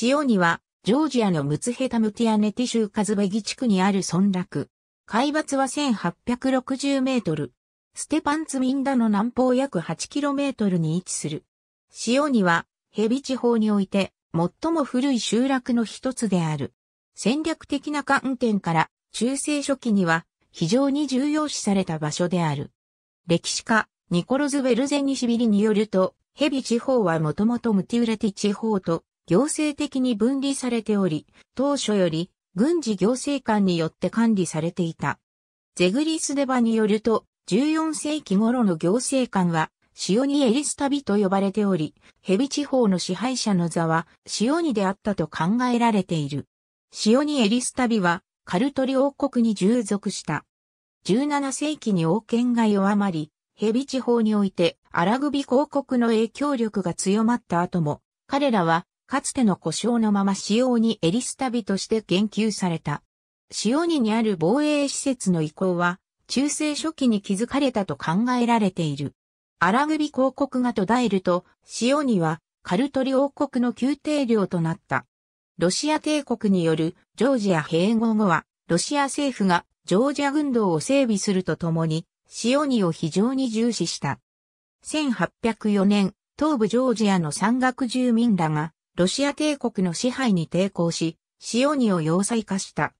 塩には、ジョージアのムツヘタムティアネティ州カズベギ地区にある村落。海抜は1860メートル。ステパンツミンダの南方約8キロメートルに位置する。塩には、ヘビ地方において、最も古い集落の一つである。戦略的な観点から、中世初期には、非常に重要視された場所である。歴史家、ニコロズ・ウェルゼニシビリによると、ヘビ地方はもともとムティウレティ地方と行政的に分離されており、当初より軍事行政官によって管理されていた。ゼグリスデバによると、14世紀頃の行政官は、塩にエリスタビと呼ばれており、ヘビ地方の支配者の座は、塩にであったと考えられている。塩にエリスタビは、カルトリ王国に従属した。17世紀に王権が弱まり、ヘビ地方においてアラグビ公国の影響力が強まった後も、彼らはかつての故障のまま使用にエリス旅として言及された。塩ににある防衛施設の移行は、中世初期に築かれたと考えられている。アラグビ広告が途絶えると、塩にはカルトリ王国の宮廷領となった。ロシア帝国によるジョージア併合後は、ロシア政府がジョージア軍道を整備するとともに、塩にを非常に重視した。1804年、東部ジョージアの山岳住民らが、ロシア帝国の支配に抵抗し、塩ニを要塞化した。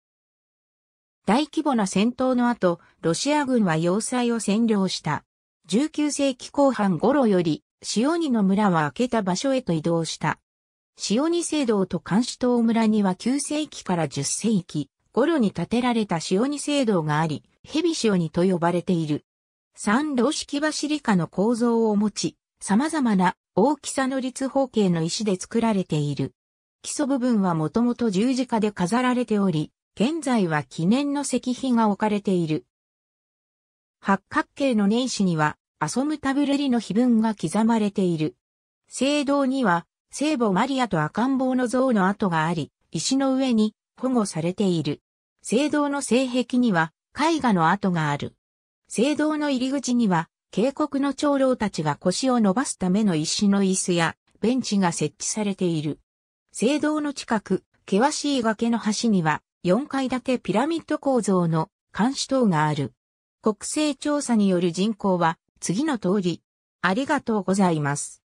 大規模な戦闘の後、ロシア軍は要塞を占領した。19世紀後半頃より、塩ニの村は開けた場所へと移動した。塩ニ聖堂と監視島村には9世紀から10世紀頃に建てられた塩ニ聖堂があり、ヘビ塩ニと呼ばれている。三路式バシリカの構造を持ち、様々な大きさの立方形の石で作られている。基礎部分はもともと十字架で飾られており、現在は記念の石碑が置かれている。八角形の年始には、アソムタブレリの碑文が刻まれている。聖堂には、聖母マリアと赤ん坊の像の跡があり、石の上に保護されている。聖堂の聖壁には、絵画の跡がある。聖堂の入り口には、渓谷の長老たちが腰を伸ばすための石の椅子やベンチが設置されている。聖堂の近く、険しい崖の端には4階建てピラミッド構造の監視塔がある。国勢調査による人口は次の通り。ありがとうございます。